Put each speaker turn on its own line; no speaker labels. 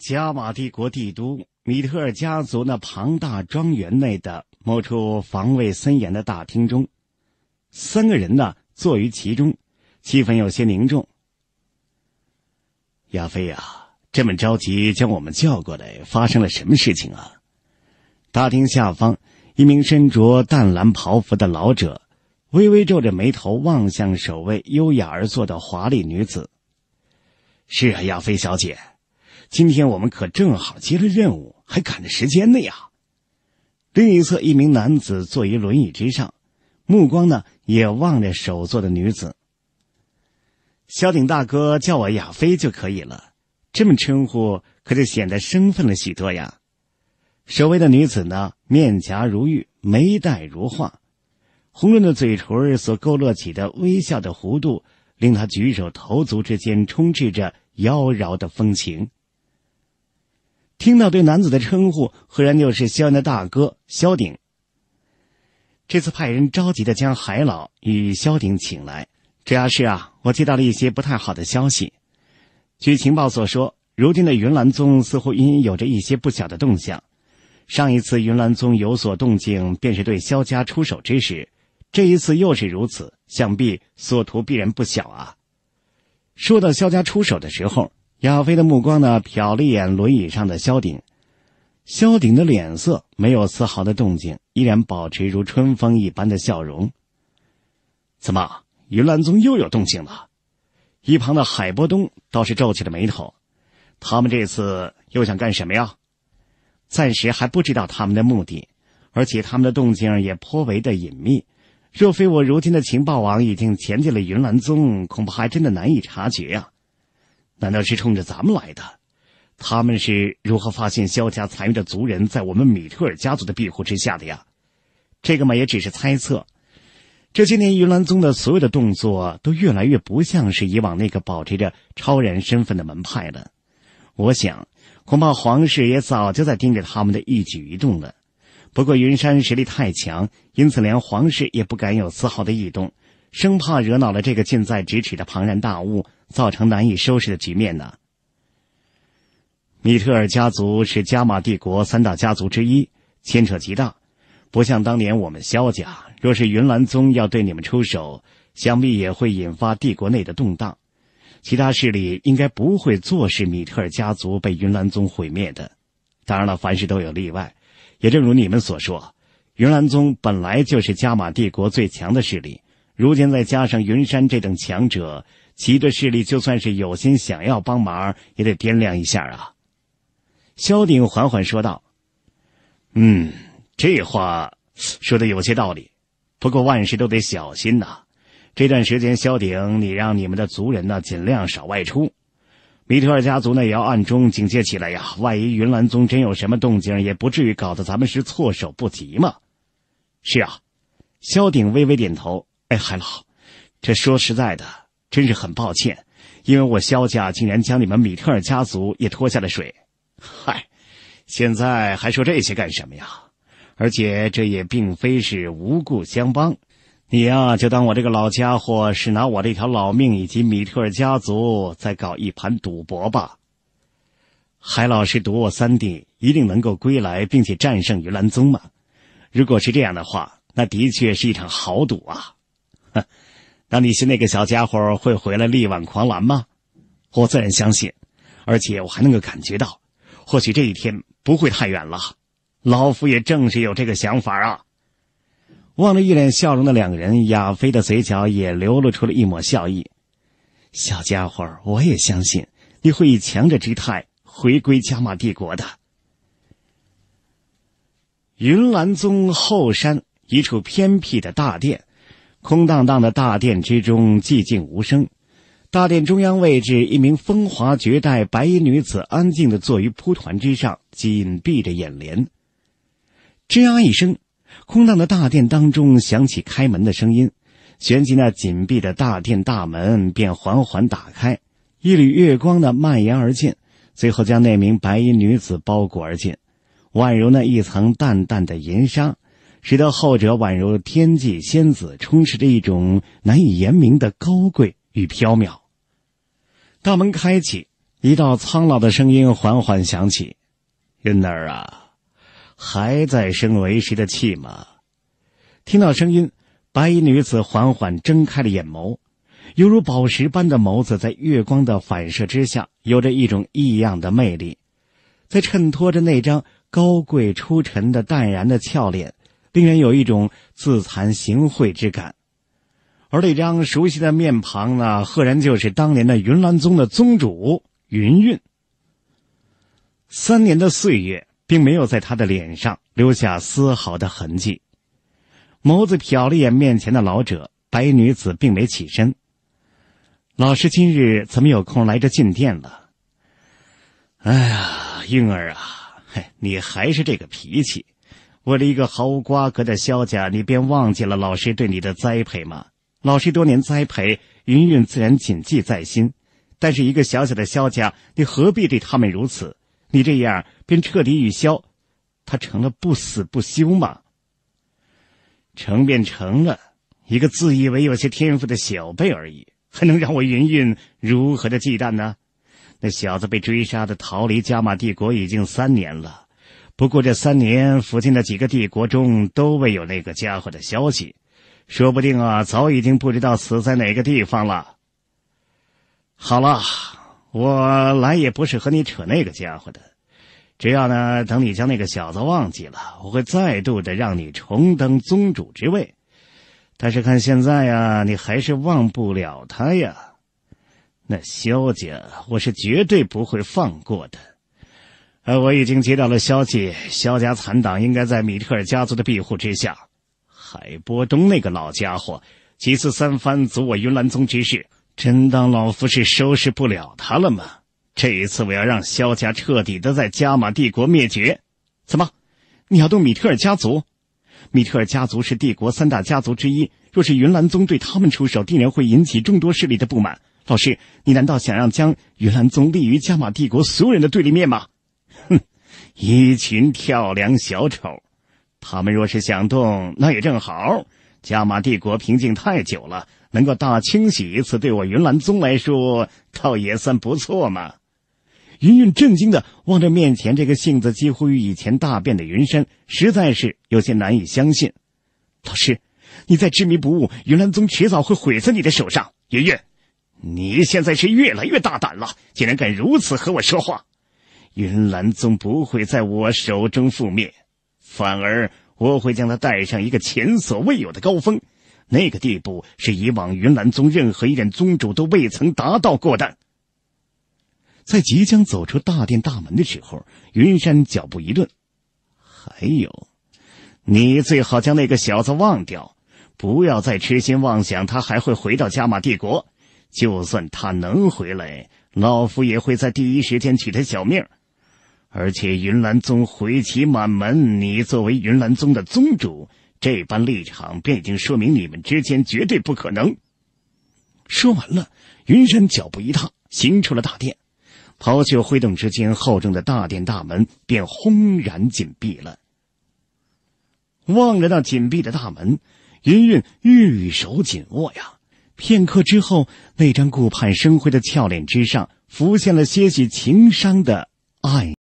加玛帝国帝都米特尔家族那庞大庄园内的某处防卫森严的大厅中，三个人呢坐于其中，气氛有些凝重。亚飞呀，这么着急将我们叫过来，发生了什么事情啊？大厅下方，一名身着淡蓝袍服的老者微微皱着眉头望向守卫优雅而坐的华丽女子。是啊，亚飞小姐。今天我们可正好接了任务，还赶着时间呢呀！另一侧，一名男子坐于轮椅之上，目光呢也望着首座的女子。萧鼎大哥叫我亚飞就可以了，这么称呼可就显得生分了许多呀。守卫的女子呢，面颊如玉，眉黛如画，红润的嘴唇所勾勒起的微笑的弧度，令她举手投足之间充斥着妖娆的风情。听到对男子的称呼，赫然就是萧恩的大哥萧鼎。这次派人着急的将海老与萧鼎请来。主要是啊，我接到了一些不太好的消息。据情报所说，如今的云兰宗似乎隐隐有着一些不小的动向。上一次云兰宗有所动静，便是对萧家出手之时。这一次又是如此，想必所图必然不小啊。说到萧家出手的时候。亚飞的目光呢，瞟了一眼轮椅上的萧鼎，萧鼎的脸色没有丝毫的动静，依然保持如春风一般的笑容。怎么，云兰宗又有动静了？一旁的海波东倒是皱起了眉头，他们这次又想干什么呀？暂时还不知道他们的目的，而且他们的动静也颇为的隐秘，若非我如今的情报网已经潜进了云兰宗，恐怕还真的难以察觉啊。难道是冲着咱们来的？他们是如何发现萧家残余的族人在我们米特尔家族的庇护之下的呀？这个嘛，也只是猜测。这些年云兰宗的所有的动作都越来越不像是以往那个保持着超然身份的门派了。我想，恐怕皇室也早就在盯着他们的一举一动了。不过云山实力太强，因此连皇室也不敢有丝毫的异动。生怕惹恼了这个近在咫尺的庞然大物，造成难以收拾的局面呢。米特尔家族是加玛帝国三大家族之一，牵扯极大，不像当年我们萧家。若是云兰宗要对你们出手，想必也会引发帝国内的动荡，其他势力应该不会坐视米特尔家族被云兰宗毁灭的。当然了，凡事都有例外，也正如你们所说，云兰宗本来就是加玛帝国最强的势力。如今再加上云山这等强者，其的势力就算是有心想要帮忙，也得掂量一下啊。”萧鼎缓缓说道。“嗯，这话说的有些道理，不过万事都得小心呐。这段时间，萧鼎，你让你们的族人呢尽量少外出，米特尔家族呢也要暗中警戒起来呀。万一云兰宗真有什么动静，也不至于搞得咱们是措手不及嘛。”“是啊。”萧鼎微微点头。哎，海老，这说实在的，真是很抱歉，因为我萧家竟然将你们米特尔家族也拖下了水。嗨，现在还说这些干什么呀？而且这也并非是无故相帮，你呀，就当我这个老家伙是拿我这条老命以及米特尔家族在搞一盘赌博吧。海老是赌我三弟一定能够归来，并且战胜云兰宗嘛？如果是这样的话，那的确是一场豪赌啊！哼，那你是那个小家伙会回来力挽狂澜吗？我自然相信，而且我还能够感觉到，或许这一天不会太远了。老夫也正是有这个想法啊。望着一脸笑容的两个人，亚飞的嘴角也流露出了一抹笑意。小家伙，我也相信你会以强者之态回归加玛帝国的。云岚宗后山一处偏僻的大殿。空荡荡的大殿之中，寂静无声。大殿中央位置，一名风华绝代白衣女子安静的坐于蒲团之上，紧闭着眼帘。吱呀一声，空荡的大殿当中响起开门的声音，旋即那紧闭的大殿大门便缓缓打开，一缕月光呢蔓延而进，最后将那名白衣女子包裹而进，宛如那一层淡淡的银纱。使得后者宛如天际仙子，充斥着一种难以言明的高贵与飘渺。大门开启，一道苍老的声音缓缓响起：“云儿啊，还在生为师的气吗？”听到声音，白衣女子缓缓睁开了眼眸，犹如宝石般的眸子在月光的反射之下，有着一种异样的魅力，在衬托着那张高贵出尘的淡然的俏脸。令人有一种自惭形秽之感，而那张熟悉的面庞呢，赫然就是当年的云兰宗的宗主云韵。三年的岁月，并没有在他的脸上留下丝毫的痕迹。眸子瞟了眼面前的老者，白女子并没起身。老师今日怎么有空来这进店了？哎呀，韵儿啊，嘿，你还是这个脾气。为了一个毫无瓜葛的萧家，你便忘记了老师对你的栽培吗？老师多年栽培，云云自然谨记在心。但是一个小小的萧家，你何必对他们如此？你这样便彻底与萧，他成了不死不休吗？成便成了一个自以为有些天赋的小辈而已，还能让我云云如何的忌惮呢？那小子被追杀的逃离加玛帝国已经三年了。不过这三年，附近的几个帝国中都未有那个家伙的消息，说不定啊，早已经不知道死在哪个地方了。好了，我来也不是和你扯那个家伙的，只要呢，等你将那个小子忘记了，我会再度的让你重登宗主之位。但是看现在呀，你还是忘不了他呀，那萧家我是绝对不会放过的。我已经接到了消息，萧家残党应该在米特尔家族的庇护之下。海波东那个老家伙几次三番阻我云兰宗之事，真当老夫是收拾不了他了吗？这一次，我要让萧家彻底的在加玛帝国灭绝。怎么，你要动米特尔家族？米特尔家族是帝国三大家族之一，若是云兰宗对他们出手，定然会引起众多势力的不满。老师，你难道想让将云兰宗立于加玛帝国所有人的对立面吗？一群跳梁小丑，他们若是想动，那也正好。加玛帝国平静太久了，能够大清洗一次，对我云兰宗来说，倒也算不错嘛。云云震惊的望着面前这个性子几乎与以前大变的云山，实在是有些难以相信。老师，你再执迷不悟，云兰宗迟早会毁在你的手上。云云，你现在是越来越大胆了，竟然敢如此和我说话。云岚宗不会在我手中覆灭，反而我会将他带上一个前所未有的高峰。那个地步是以往云岚宗任何一任宗主都未曾达到过的。在即将走出大殿大门的时候，云山脚步一顿。还有，你最好将那个小子忘掉，不要再痴心妄想他还会回到加玛帝国。就算他能回来，老夫也会在第一时间取他小命。而且云兰宗回其满门，你作为云兰宗的宗主，这般立场便已经说明你们之间绝对不可能。说完了，云山脚步一踏，行出了大殿，袍袖挥动之间，厚重的大殿大门便轰然紧闭了。望着那紧闭的大门，云韵玉手紧握呀。片刻之后，那张顾盼生辉的俏脸之上，浮现了些许情伤的爱。